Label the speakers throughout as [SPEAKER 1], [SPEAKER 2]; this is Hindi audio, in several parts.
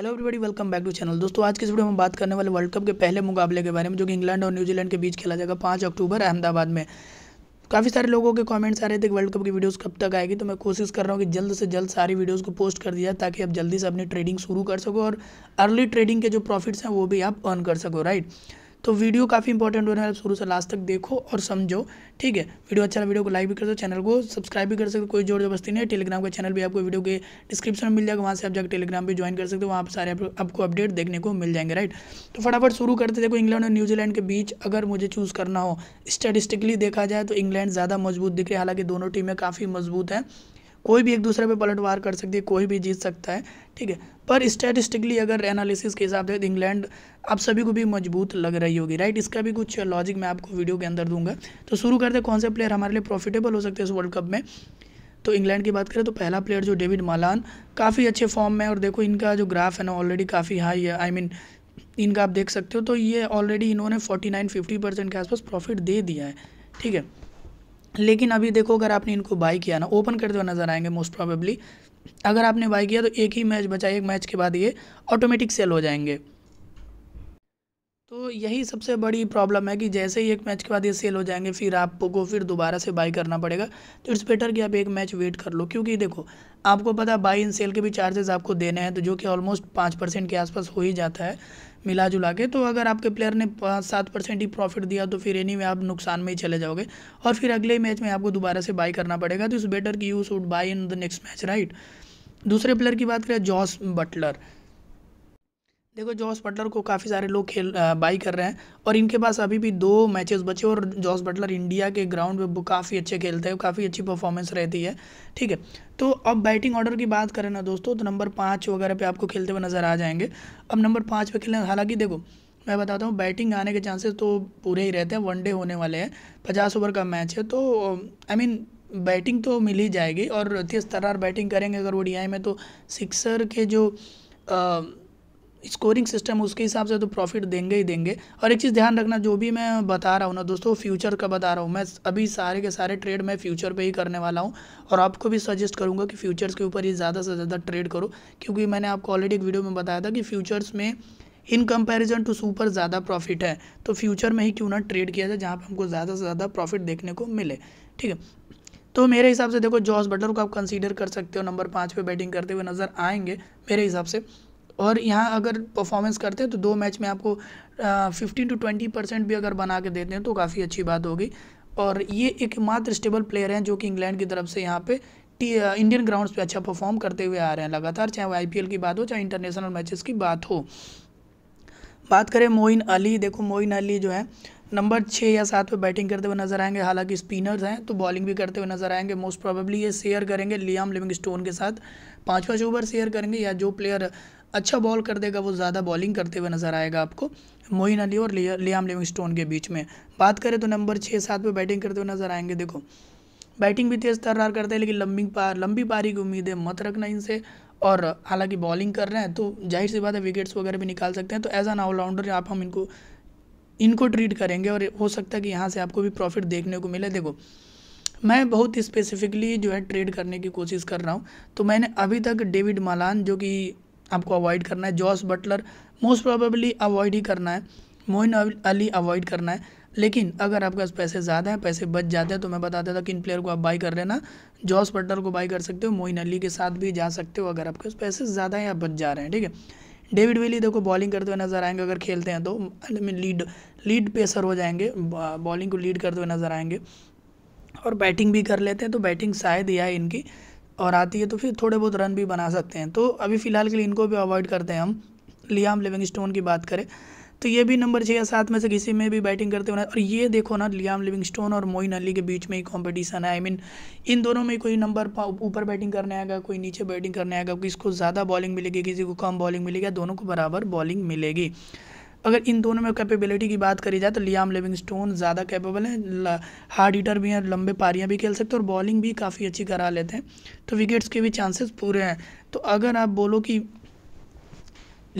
[SPEAKER 1] hello everybody welcome back to channel दोस्तों आज की वीडियो में बात करने वाले वर्ल्ड कप के पहले मुकाबले के बारे में जो कि इंग्लैंड और न्यूजीलैंड के बीच खेला जाएगा पाँच अक्टूबर अहमदाबाद में काफ़ी सारे लोगों के कमेंट्स आ रहे थे कि वर्ल्ड कप की वीडियोस कब तक आएगी तो मैं कोशिश कर रहा हूँ कि जल्द से जल्द सारी वीडियोस को पोस्ट कर दिया ताकि आप जल्दी से अपनी ट्रेडिंग शुरू कर सको और अर्ली ट्रेडिंग के जो प्रॉफिट्स हैं वो भी आप अर्न कर सको राइट तो वीडियो काफ़ी इंपॉर्टेंट होने वाला शुरू से लास्ट तक देखो और समझो ठीक है वीडियो अच्छा वीडियो को लाइक भी कर दो चैनल को सब्सक्राइब भी कर सकते कोई जोर जबरस्ती नहीं है टेलीग्राम का चैनल भी आपको वीडियो के डिस्क्रिप्शन में मिल जाएगा वहाँ से आप जाकर टेलीग्राम भी ज्वाइन कर सकते हो वहाँ पर सारे आपको अपडेट देखने को मिल जाएंगे राइट तो फटाफट शुरू करते देखो इंग्लैंड और न्यूजीलैंड के बीच अगर मुझे चूज़ करना हो स्टेटिस्टिकली देखा जाए तो इंग्लैंड ज़्यादा मजबूत दिख रही है हालांकि दोनों टीमें काफ़ी मजबूत हैं कोई भी एक दूसरे पे पलटवार कर सकती है कोई भी जीत सकता है ठीक है पर स्टैटिस्टिकली अगर एनालिसिस के हिसाब से इंग्लैंड आप सभी को भी मजबूत लग रही होगी राइट इसका भी कुछ लॉजिक मैं आपको वीडियो के अंदर दूंगा तो शुरू करते कौन से प्लेयर हमारे लिए प्रॉफिटेबल हो सकते हैं इस वर्ल्ड कप में तो इंग्लैंड की बात करें तो पहला प्लेयर जो डेविड मालान काफ़ी अच्छे फॉर्म में और देखो इनका जो ग्राफ है ना ऑलरेडी काफ़ी हाई है आई I मीन mean, इनका आप देख सकते हो तो ये ऑलरेडी इन्होंने 49 50 परसेंट के आसपास प्रॉफिट दे दिया है ठीक है लेकिन अभी देखो अगर आपने इनको बाई किया ना ओपन करते हुए नज़र आएंगे मोस्ट प्रॉबेबली अगर आपने बाई किया तो एक ही मैच बचा एक मैच के बाद ये ऑटोमेटिक सेल हो जाएंगे तो यही सबसे बड़ी प्रॉब्लम है कि जैसे ही एक मैच के बाद ये सेल हो जाएंगे फिर आपको फिर दोबारा से बाई करना पड़ेगा तो इट्स बेटर कि आप एक मैच वेट कर लो क्योंकि देखो आपको पता बाई इन सेल के भी चार्जेस आपको देने हैं तो जो कि ऑलमोस्ट पाँच परसेंट के आसपास हो ही जाता है मिला जुला के तो अगर आपके प्लेयर ने पाँच सात परसेंट ही प्रॉफिट दिया तो फिर एनी में आप नुकसान में ही चले जाओगे और फिर अगले मैच में आपको दोबारा से बाई करना पड़ेगा तो इट्स बेटर कि you should buy in the next match right दूसरे प्लेयर की बात करें जॉस बटलर देखो जॉस बटलर को काफ़ी सारे लोग खेल बाई कर रहे हैं और इनके पास अभी भी दो मैचेस बचे और जॉस बटलर इंडिया के ग्राउंड में काफ़ी अच्छे खेलते हैं काफ़ी अच्छी परफॉर्मेंस रहती है ठीक है तो अब बैटिंग ऑर्डर की बात करें ना दोस्तों तो नंबर पाँच वगैरह पे आपको खेलते हुए नज़र आ जाएंगे अब नंबर पाँच पे खेलने हालाँकि देखो मैं बताता हूँ बैटिंग आने के चांसेस तो पूरे ही रहते हैं वनडे होने वाले हैं पचास ओवर का मैच है तो आई मीन बैटिंग तो मिल ही जाएगी और तेज तरार बैटिंग करेंगे अगर वो डी में तो सिक्सर के जो स्कोरिंग सिस्टम उसके हिसाब से तो प्रॉफिट देंगे ही देंगे और एक चीज़ ध्यान रखना जो भी मैं बता रहा हूँ ना दोस्तों फ्यूचर का बता रहा हूँ मैं अभी सारे के सारे ट्रेड मैं फ्यूचर पे ही करने वाला हूँ और आपको भी सजेस्ट करूँगा कि फ्यूचर्स के ऊपर ही ज़्यादा से ज़्यादा ट्रेड करो क्योंकि मैंने आपको ऑलरेडी एक वीडियो में बताया था कि फ्यूचर्स में इन कंपेरिजन टू सुपर ज़्यादा प्रॉफिट है तो फ्यूचर में ही क्यों ना ट्रेड किया जाए जहाँ पर हमको ज़्यादा से ज़्यादा प्रॉफिट देखने को मिले ठीक है तो मेरे हिसाब से देखो जॉस बटलर को आप कंसीडर कर सकते हो नंबर पाँच पे बैटिंग करते हुए नज़र आएंगे मेरे हिसाब से और यहाँ अगर परफॉर्मेंस करते हैं तो दो मैच में आपको फिफ्टीन टू ट्वेंटी परसेंट भी अगर बना के देते हैं तो काफ़ी अच्छी बात होगी और ये एक मात्र स्टेबल प्लेयर हैं जो कि इंग्लैंड की तरफ से यहाँ पे इंडियन ग्राउंड्स पे अच्छा परफॉर्म करते हुए आ रहे हैं लगातार चाहे वो आईपीएल की बात हो चाहे इंटरनेशनल मैचेस की बात हो बात करें मोइन अली देखो मोइन अली जो है नंबर छः या सात पे बैटिंग करते हुए नजर आएंगे हालांकि स्पिनर्स हैं तो बॉलिंग भी करते हुए नजर आएंगे मोस्ट प्रोबेबली ये शेयर करेंगे लियाम लिविंग स्टोन के साथ पाँच पाँच ओवर शेयर करेंगे या जो प्लेयर अच्छा बॉल कर देगा वो ज़्यादा बॉलिंग करते हुए नज़र आएगा आपको मोइन अली और लियाम स्टोन के बीच में बात करें तो नंबर छः सात पे बैटिंग करते हुए नज़र आएंगे देखो बैटिंग भी तेज़ तर्रार करते हैं लेकिन लंबी पार लंबी पारी की उम्मीदें मत रखना इनसे और हालांकि बॉलिंग कर रहे हैं तो जाहिर सी बात है विकेट्स वगैरह भी निकाल सकते हैं तो एज एन ऑलराउंडर आप हम इनको इनको ट्रीट करेंगे और हो सकता है कि यहाँ से आपको भी प्रॉफिट देखने को मिले देखो मैं बहुत स्पेसिफिकली जो है ट्रेड करने की कोशिश कर रहा हूँ तो मैंने अभी तक डेविड मालान जो कि आपको अवॉइड करना है Jos Buttler most probably avoid ही करना है मोइन अली अवॉइड करना है लेकिन अगर आपके पास पैसे ज़्यादा हैं पैसे बच जाते हैं तो मैं बताता था कि इन प्लेयर को आप बाई कर लेना जॉस बटलर को बाई कर सकते हो मोइन अली के साथ भी जा सकते हो अगर आपके पास पैसे ज़्यादा हैं आप बच जा रहे हैं ठीक है डेविड विली देखो बॉलिंग करते हुए नजर आएंगे अगर खेलते हैं तो I mean lead lead pacer हो जाएंगे बॉलिंग को लीड करते हुए नजर आएंगे और बैटिंग भी कर लेते हैं तो बैटिंग शायद यह इनकी और आती है तो फिर थोड़े बहुत रन भी बना सकते हैं तो अभी फ़िलहाल के लिए इनको भी अवॉइड करते हैं हम लियाम लिविंग स्टोन की बात करें तो ये भी नंबर छः या सात में से किसी में भी बैटिंग करते हुए और ये देखो ना लियाम लिविंग स्टोन और मोइन अली के बीच में ही कॉम्पिटिशन है आई I मीन mean, इन दोनों में कोई नंबर ऊपर बैटिंग करने आएगा कोई नीचे बैटिंग करने आएगा किसको ज़्यादा बॉलिंग मिलेगी किसी को कम बॉलिंग मिलेगी दोनों को बराबर बॉलिंग मिलेगी अगर इन दोनों में कैपेबिलिटी की बात करी जाए तो लियाम लिविंग ज़्यादा कैपेबल हैं हार्ड हीटर भी हैं लंबे पारियाँ भी खेल सकते हैं और बॉलिंग भी काफ़ी अच्छी करा लेते हैं तो विकेट्स के भी चांसेस पूरे हैं तो अगर आप बोलो कि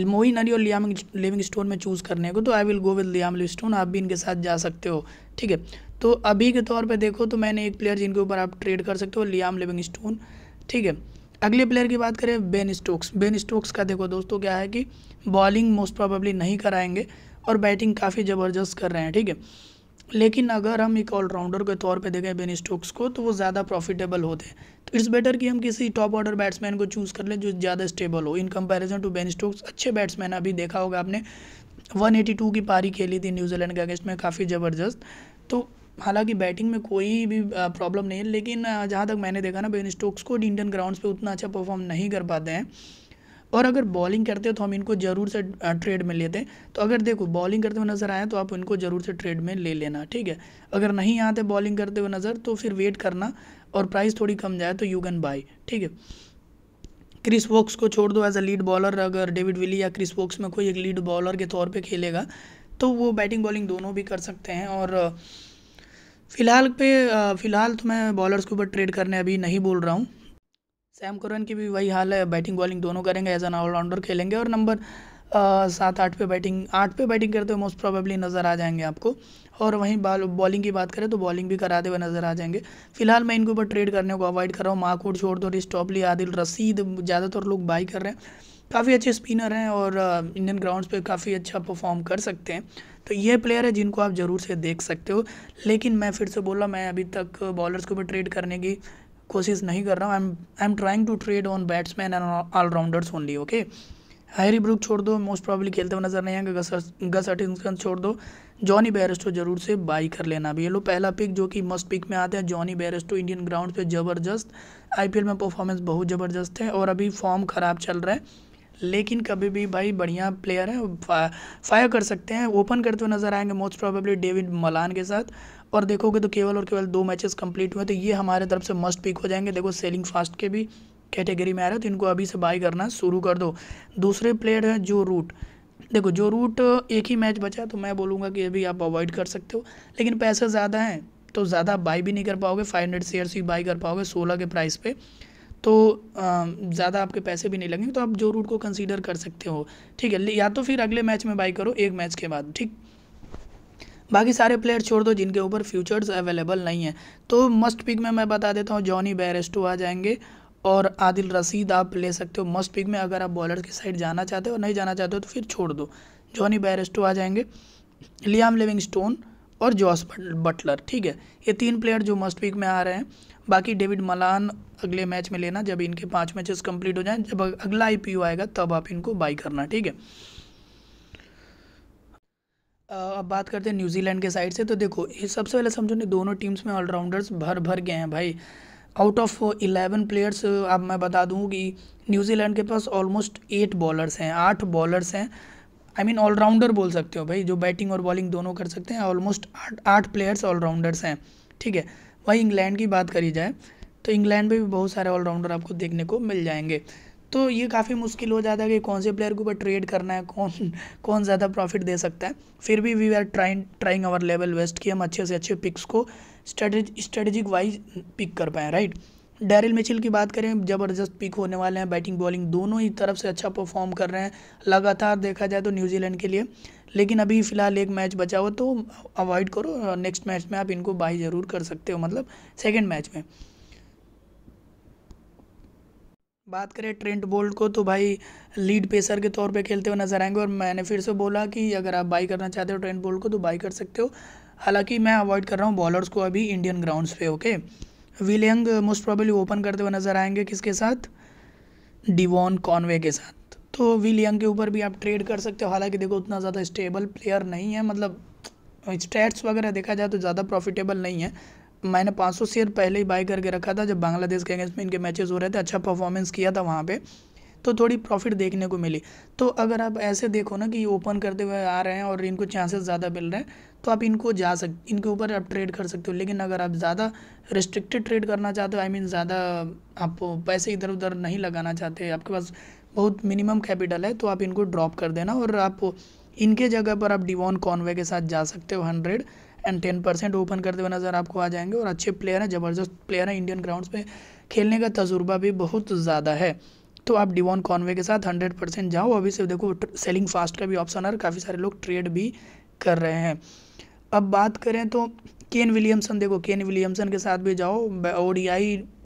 [SPEAKER 1] मोइन अली और लियाम लिविंग स्टोन में चूज़ करने को तो I will go with Liam Livingstone आप भी इनके साथ जा सकते हो ठीक है तो अभी के तौर पे देखो तो मैंने एक प्लेयर जिनके ऊपर आप ट्रेड कर सकते हो लियाम लिविंग स्टोन ठीक है अगले प्लेयर की बात करें बेन स्टोक्स बेन स्टोक्स का देखो दोस्तों क्या है कि बॉलिंग मोस्ट प्रॉबली नहीं कराएंगे और बैटिंग काफ़ी ज़बरदस्त कर रहे हैं ठीक है लेकिन अगर हम एक ऑलराउंडर के तौर पे देखें बेन स्टोक्स को तो वो ज़्यादा प्रॉफिटेबल होते हैं तो इट्स बेटर कि हम किसी टॉप ऑर्डर बैट्समैन को चूज़ कर लें जो ज़्यादा स्टेबल हो in comparison to Ben Stokes अच्छे बैट्समैन अभी देखा होगा आपने 182 की पारी खेली थी न्यूजीलैंड के अगेंस्ट में काफ़ी ज़बरदस्त तो हालांकि बैटिंग में कोई भी प्रॉब्लम नहीं है लेकिन जहाँ तक मैंने देखा ना बेन स्टोक्स को इंडियन ग्राउंड्स पे उतना अच्छा परफॉर्म नहीं कर पाते हैं और अगर बॉलिंग करते हो तो हम इनको ज़रूर से ट्रेड में लेते हैं तो अगर देखो बॉलिंग करते हुए नज़र आए तो आप इनको ज़रूर से ट्रेड में ले लेना ठीक है अगर नहीं आते बॉलिंग करते हुए नज़र तो फिर वेट करना और प्राइस थोड़ी कम जाए तो यू कैन बाई ठीक है क्रिस वोक्स को छोड़ दो एज अ लीड बॉलर अगर डेविड विली या क्रिस वोक्स में कोई एक लीड बॉलर के तौर पर खेलेगा तो वो बैटिंग बॉलिंग दोनों भी कर सकते हैं और फ़िलहाल पे फ़िलहाल तो मैं बॉलर्स के ऊपर ट्रेड करने अभी नहीं बोल रहा हूँ सैम करन की भी वही हाल है बैटिंग बॉलिंग दोनों करेंगे एज एन ऑलराउंडर खेलेंगे और नंबर सात आठ पे बैटिंग आठ पे बैटिंग करते हुए मोस्ट प्रॉबेबली नज़र आ जाएंगे आपको और वहीं बॉलिंग की बात करें तो बॉलिंग भी कराते हुए नज़र आ जाएंगे फिलहाल मैं इनके ऊपर ट्रेड करने को अवॉइड कर रहा हूँ माकूट छोड़ दो रिस्टॉपली आदिल रसीद ज़्यादातर लोग बाई कर रहे हैं काफ़ी अच्छे स्पिनर हैं और इंडियन ग्राउंड्स पे काफ़ी अच्छा परफॉर्म कर सकते हैं तो ये प्लेयर है जिनको आप ज़रूर से देख सकते हो लेकिन मैं फिर से बोला मैं अभी तक बॉलर्स को भी ट्रेड करने की कोशिश नहीं कर रहा हूँ I am I am trying to trade on batsman and allrounders only okay Harry Brook छोड़ दो मोस्ट प्रॉब्ली खेलते हुए नजर नहीं आएंगे गस अटिंगसन छोड़ दो जॉनी बेरेस्टो जरूर से बाई कर लेना अभी ये लो पहला पिक जो कि मस्ट पिक में आते हैं जॉनी बेरेस्टो इंडियन ग्राउंड पे ज़बरदस्त आईपीएल में परफॉर्मेंस बहुत ज़बरदस्त है और अभी फॉर्म ख़राब चल रहा है लेकिन कभी भी भाई बढ़िया प्लेयर है फायर कर सकते हैं ओपन करते हुए नजर आएंगे मोस्ट प्रोबेबली डेविड मलान के साथ और देखोगे तो केवल और केवल दो मैचेस कंप्लीट हुए तो ये हमारे तरफ से मस्ट पिक हो जाएंगे देखो सेलिंग फास्ट के भी कैटेगरी में आ रहे हैं तो इनको अभी से बाई करना शुरू कर दो दूसरे प्लेयर हैं जो रूट देखो जो रूट एक ही मैच बचा तो मैं बोलूँगा कि अभी आप अवॉइड कर सकते हो लेकिन पैसे ज़्यादा हैं तो ज़्यादा बाई भी नहीं कर पाओगे फाइव हंड्रेड शेयर्स ही बाई कर पाओगे सोलह के प्राइस पर तो ज़्यादा आपके पैसे भी नहीं लगेंगे तो आप जो रूट को कंसीडर कर सकते हो ठीक है या तो फिर अगले मैच में बाई करो एक मैच के बाद ठीक बाकी सारे प्लेयर छोड़ दो जिनके ऊपर फ्यूचर्स अवेलेबल नहीं है तो मस्ट पिक में मैं बता देता हूँ जॉनी बैरेस्टो आ जाएंगे और आदिल रसीद आप ले सकते हो मस्ट पिक में अगर आप बॉलर की साइड जाना चाहते हो और नहीं जाना चाहते हो तो फिर छोड़ दो जॉनी बैरेस्टो आ जाएंगे लियाम लिविंग स्टोन और जॉस बटलर ठीक है ये तीन प्लेयर जो मस्ट पिक में आ रहे हैं बाकी डेविड मलान अगले मैच में लेना जब इनके पाँच मैचेस कंप्लीट हो जाएं जब अगला आई आएगा तब आप इनको बाई करना ठीक है अब बात करते हैं न्यूजीलैंड के साइड से तो देखो ये सबसे पहले समझो ने दोनों टीम्स में ऑलराउंडर्स भर भर गए हैं भाई आउट ऑफ इलेवन प्लेयर्स अब मैं बता दूँ कि न्यूजीलैंड के पास ऑलमोस्ट एट बॉलर्स हैं आठ बॉलर्स हैं आई मीन ऑलराउंडर बोल सकते हो भाई जो बैटिंग और बॉलिंग दोनों कर सकते हैं ऑलमोस्ट आठ आठ प्लेयर्स ऑलराउंडर्स हैं ठीक है वहीं इंग्लैंड की बात करी जाए तो इंग्लैंड में भी बहुत सारे ऑलराउंडर आपको देखने को मिल जाएंगे तो ये काफ़ी मुश्किल हो जाता है कि कौन से प्लेयर के ऊपर ट्रेड करना है कौन कौन ज़्यादा प्रॉफिट दे सकता है फिर भी we are trying trying our level best कि हम अच्छे से अच्छे पिक्स को स्ट्रेटेजिक वाइज पिक कर पाएँ राइट डैरिल मिचिल की बात करें ज़बरदस्त पिक होने वाले हैं बैटिंग बॉलिंग दोनों ही तरफ से अच्छा परफॉर्म कर रहे हैं लगातार देखा जाए तो न्यूजीलैंड के लिए लेकिन अभी फ़िलहाल एक मैच बचा हुआ तो अवॉइड करो नेक्स्ट मैच में आप इनको बाई ज़रूर कर सकते हो मतलब सेकेंड मैच में बात करें ट्रेंट बोल्ट को तो भाई लीड पेसर के तौर पे खेलते हुए नज़र आएंगे और मैंने फिर से बोला कि अगर आप बाई करना चाहते हो ट्रेंट बोल्ट को तो बाई कर सकते हो हालांकि मैं अवॉइड कर रहा हूँ बॉलर्स को अभी इंडियन ग्राउंड्स पे okay Will Young most probably open करते हुए नज़र आएंगे किसके साथ डिवॉन कॉनवे के साथ तो विल यंग के ऊपर भी आप ट्रेड कर सकते हो हालांकि देखो उतना ज़्यादा स्टेबल प्लेयर नहीं है मतलब स्टैट्स वगैरह देखा जाए तो ज़्यादा प्रॉफिटेबल नहीं है मैंने 500 शेयर पहले ही बाई करके रखा था जब बांग्लादेश के अगेंस्ट में इनके मैचेस हो रहे थे अच्छा परफॉर्मेंस किया था वहाँ पर तो थोड़ी प्रॉफिट देखने को मिली तो अगर आप ऐसे देखो ना कि ये ओपन करते हुए आ रहे हैं और इनको चांसेस ज़्यादा मिल रहे हैं तो आप इनको जा सक इनके ऊपर आप ट्रेड कर सकते हो लेकिन अगर आप ज़्यादा रिस्ट्रिक्टेड ट्रेड करना चाहते हो आई मीन ज़्यादा आप पैसे इधर उधर नहीं लगाना चाहते आपके पास बहुत मिनिमम कैपिटल है तो आप इनको ड्रॉप कर देना और आप इनके जगह पर आप डिवॉन कॉनवे के साथ जा सकते हो hundred and ten percent open करते हुए नज़र आपको आ जाएंगे और अच्छे प्लेयर हैं ज़बरदस्त प्लेयर हैं इंडियन ग्राउंड्स में खेलने का तजुर्बा भी बहुत ज़्यादा है तो आप डिवॉन कॉनवे के साथ हंड्रेड परसेंट जाओ अभी से देखो सेलिंग फास्ट का भी ऑप्शन है और काफ़ी सारे लोग ट्रेड भी कर रहे हैं अब बात करें तो केन विलियमसन देखो केन विलियमसन के साथ भी जाओ ओ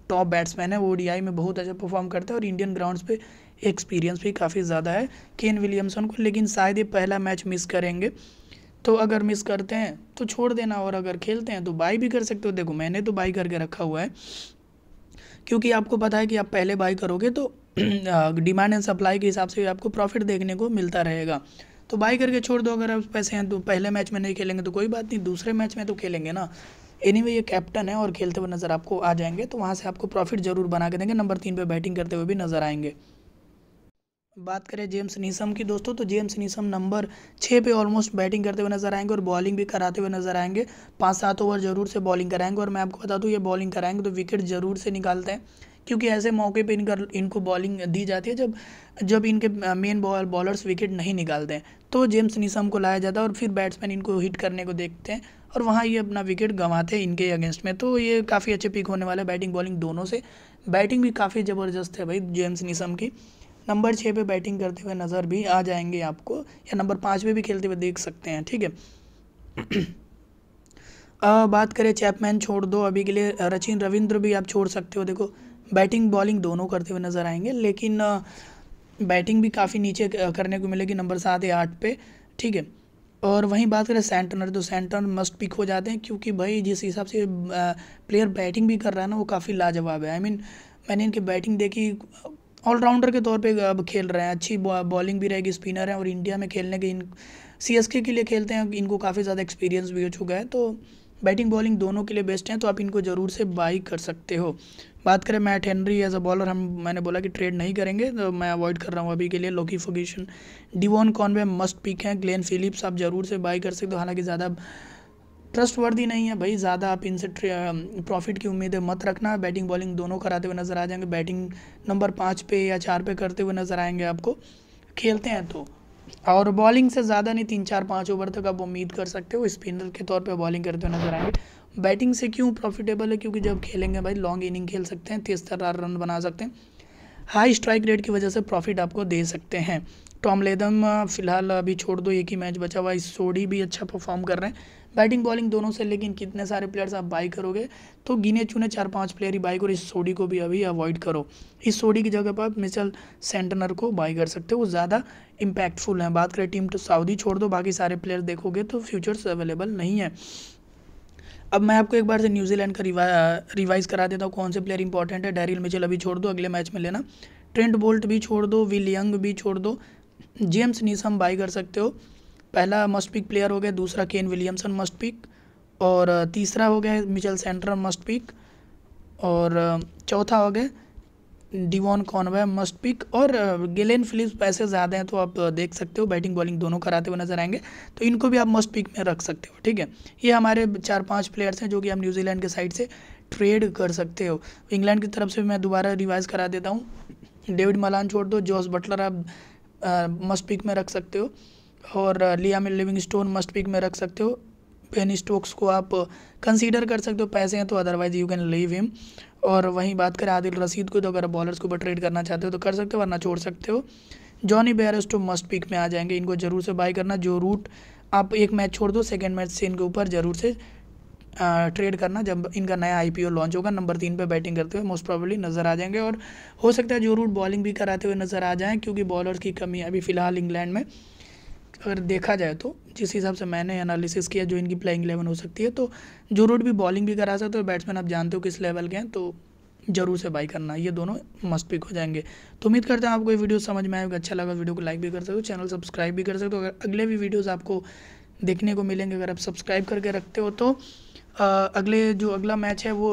[SPEAKER 1] टॉप बैट्समैन है वो ओडीआई में बहुत अच्छा परफॉर्म करता है और इंडियन ग्राउंड्स पे एक्सपीरियंस भी काफ़ी ज़्यादा है केन विलियमसन को लेकिन शायद ये पहला मैच मिस करेंगे तो अगर मिस करते हैं तो छोड़ देना और अगर खेलते हैं तो बाई भी कर सकते हो देखो मैंने तो बाई करके रखा हुआ है क्योंकि आपको पता है कि आप पहले बाई करोगे तो डिमांड एंड सप्लाई के हिसाब से आपको प्रॉफिट देखने को मिलता रहेगा तो बाई करके छोड़ दो अगर आप पैसे हैं तो पहले मैच में नहीं खेलेंगे तो कोई बात नहीं दूसरे मैच में तो खेलेंगे ना एनीवे anyway, ये कैप्टन है और खेलते हुए नज़र आपको आ जाएंगे तो वहाँ से आपको प्रॉफिट जरूर बना के देंगे नंबर तीन पर बैटिंग करते हुए भी नज़र आएंगे बात करें जेम्स नीसम की दोस्तों तो जेम्स नीसम नंबर छः पे ऑलमोस्ट बैटिंग करते हुए नजर आएंगे और बॉलिंग भी कराते हुए नजर आएंगे पाँच सात ओवर जरूर से बॉलिंग कराएंगे और मैं आपको बता दूँ ये बॉलिंग कराएंगे तो विकेट जरूर से निकालते हैं क्योंकि ऐसे मौके पे इनका इनको बॉलिंग दी जाती है जब जब इनके मेन बॉल बॉलर्स विकेट नहीं निकालते हैं तो जेम्स निशम को लाया जाता है और फिर बैट्समैन इनको हिट करने को देखते हैं और वहाँ ये अपना विकेट गंवाते हैं इनके अगेंस्ट में तो ये काफ़ी अच्छे पिक होने वाले बैटिंग बॉलिंग दोनों से बैटिंग भी काफ़ी ज़बरदस्त है भाई जेम्स निसम की नंबर छः पे बैटिंग करते हुए नज़र भी आ जाएंगे आपको या नंबर पाँच पे भी खेलते हुए देख सकते हैं ठीक है आ, बात करें चैपमैन छोड़ दो अभी के लिए रचिन रविंद्र भी आप छोड़ सकते हो देखो बैटिंग बॉलिंग दोनों करते हुए नज़र आएंगे लेकिन बैटिंग भी काफ़ी नीचे करने को मिलेगी नंबर सात या आठ पे ठीक है और वहीं बात करें सेंटनर तो सेंटनर मस्ट पिक हो जाते हैं क्योंकि भाई जिस हिसाब से प्लेयर बैटिंग भी कर रहा है ना वो काफ़ी लाजवाब है आई I मीन mean, मैंने इनकी बैटिंग देखी ऑलराउंडर के तौर पे अब खेल रहे हैं अच्छी बॉलिंग भी रहेगी स्पिनर हैं और इंडिया में खेलने के इन सी के लिए खेलते हैं इनको काफ़ी ज़्यादा एक्सपीरियंस भी हो चुका है तो बैटिंग बॉलिंग दोनों के लिए बेस्ट हैं तो आप इनको ज़रूर से बाई कर सकते हो बात करें Matt Henry as a bowler हम मैंने बोला कि ट्रेड नहीं करेंगे तो मैं अवॉइड कर रहा हूँ अभी के लिए Lockie Ferguson Devon Conway must pick हैं ग्लेन फिलिप्स आप ज़रूर से बाई कर सकते हो हालांकि ज़्यादा ट्रस्ट वर्दी नहीं है भाई ज़्यादा आप इनसे प्रॉफिट की उम्मीदें मत रखना बैटिंग बॉलिंग दोनों कराते हुए नज़र आ जाएंगे बैटिंग नंबर पाँच पे या चार पे करते हुए नज़र आएंगे आपको खेलते हैं तो और बॉलिंग से ज़्यादा नहीं तीन चार पाँच ओवर तक आप उम्मीद कर सकते हो स्पिनर के तौर पे बॉलिंग करते हुए नज़र आएंगे बैटिंग से क्यों प्रॉफिटेबल है क्योंकि जब खेलेंगे भाई लॉन्ग इनिंग खेल सकते हैं तेज तरह रन बना सकते हैं हाई स्ट्राइक रेट की वजह से प्रॉफिट आपको दे सकते हैं टॉम लेदम फिलहाल अभी छोड़ दो एक ही मैच बचा हुआ इस सोडी भी अच्छा परफॉर्म कर रहे हैं बैटिंग बॉलिंग दोनों से लेकिन कितने सारे प्लेयर्स आप बाई करोगे तो गिने चुने चार पांच प्लेयर ही बाई करो इस सोडी को भी अभी अवॉइड करो इस सोडी की जगह पर आप मिसल सेंटनर को बाई कर सकते हो वो ज़्यादा इम्पैक्टफुल हैं बात करें टीम तो सऊदी छोड़ दो बाकी सारे प्लेयर देखोगे तो फ्यूचर्स अवेलेबल नहीं है अब मैं आपको एक बार से न्यूजीलैंड का रिवा रिवाइज़ करा देता हूँ कौन से प्लेयर इंपॉर्टेंट है डैरिल मिचेल अभी छोड़ दो अगले मैच में लेना ट्रेंट बोल्ट भी छोड़ दो विल यंग भी छोड़ दो जेम्स नीसम बाई कर सकते हो पहला मस्ट पिक प्लेयर हो गया दूसरा केन विलियमसन मस्ट पिक और तीसरा हो गया मिचल सेंटर मस्ट पिक और चौथा हो गया डिवॉन कॉनवे पिक और गिलेन uh, फिलिप्स पैसे ज़्यादा हैं तो आप uh, देख सकते हो बैटिंग बॉलिंग दोनों कराते हुए नजर आएंगे तो इनको भी आप मस्ट पिक में रख सकते हो ठीक है ये हमारे चार पांच प्लेयर्स हैं जो कि आप न्यूजीलैंड के साइड से ट्रेड कर सकते हो इंग्लैंड की तरफ से मैं दोबारा रिवाइज करा देता हूँ डेविड मलान छोड़ दो जॉस बटलर आप मस्ट uh, पिक में रख सकते हो और Liam Livingstone must pick में रख सकते हो पेन स्टोक्स को आप कंसीडर कर सकते हो पैसे हैं तो otherwise you can leave him और वहीं बात करें आदिल रसीद को तो अगर बॉलर्स को ऊपर ट्रेड करना चाहते हो तो कर सकते हो वरना छोड़ सकते हो Jonny Bairstow must pick में आ जाएंगे इनको ज़रूर से बाई करना जो रूट आप एक मैच छोड़ दो सेकेंड मैच से इनके ऊपर ज़रूर से ट्रेड करना जब इनका नया आईपीओ लॉन्च होगा नंबर तीन पे बैटिंग करते हुए मोस्ट प्रॉबली नज़र आ जाएंगे और हो सकता है जो रूट बॉलिंग भी कराते हुए नज़र आ जाएं क्योंकि बॉलर्स की कमी अभी फ़िलहाल इंग्लैंड में अगर देखा जाए तो जिस हिसाब से मैंने एनालिसिस किया जो इनकी प्लेइंग इलेवन हो सकती है तो जरूर भी बॉलिंग भी करा सकते हो बैट्समैन आप जानते हो किस लेवल के हैं तो जरूर से बाई करना ये दोनों मस्ट पिक हो जाएंगे तो उम्मीद करते हैं आपको ये वीडियो समझ में आएगा अच्छा लगा वीडियो को लाइक भी कर सकते हो चैनल सब्सक्राइब भी कर सकते हो अगर अगले भी वीडियोज़ आपको देखने को मिलेंगे अगर आप सब्सक्राइब करके रखते हो तो आ, अगले जो अगला मैच है वो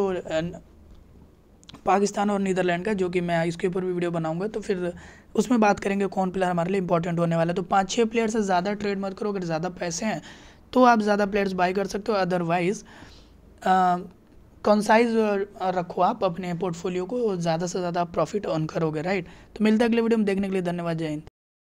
[SPEAKER 1] पाकिस्तान और नीदरलैंड का जो कि मैं इसके ऊपर भी वीडियो बनाऊंगा तो फिर उसमें बात करेंगे कौन प्लेयर हमारे लिए इंपॉर्टेंट होने वाला है तो पाँच छः प्लेयर से ज़्यादा ट्रेड मत करो अगर ज़्यादा पैसे हैं तो आप ज़्यादा प्लेयर्स बाई कर सकते हो अदरवाइज़ कंसाइज रखो आप अपने पोर्टफोलियो को ज़्यादा से ज़्यादा प्रॉफिट ऑन करोगे राइट तो मिलता है अगले वीडियो में देखने के लिए धन्यवाद जय हिंद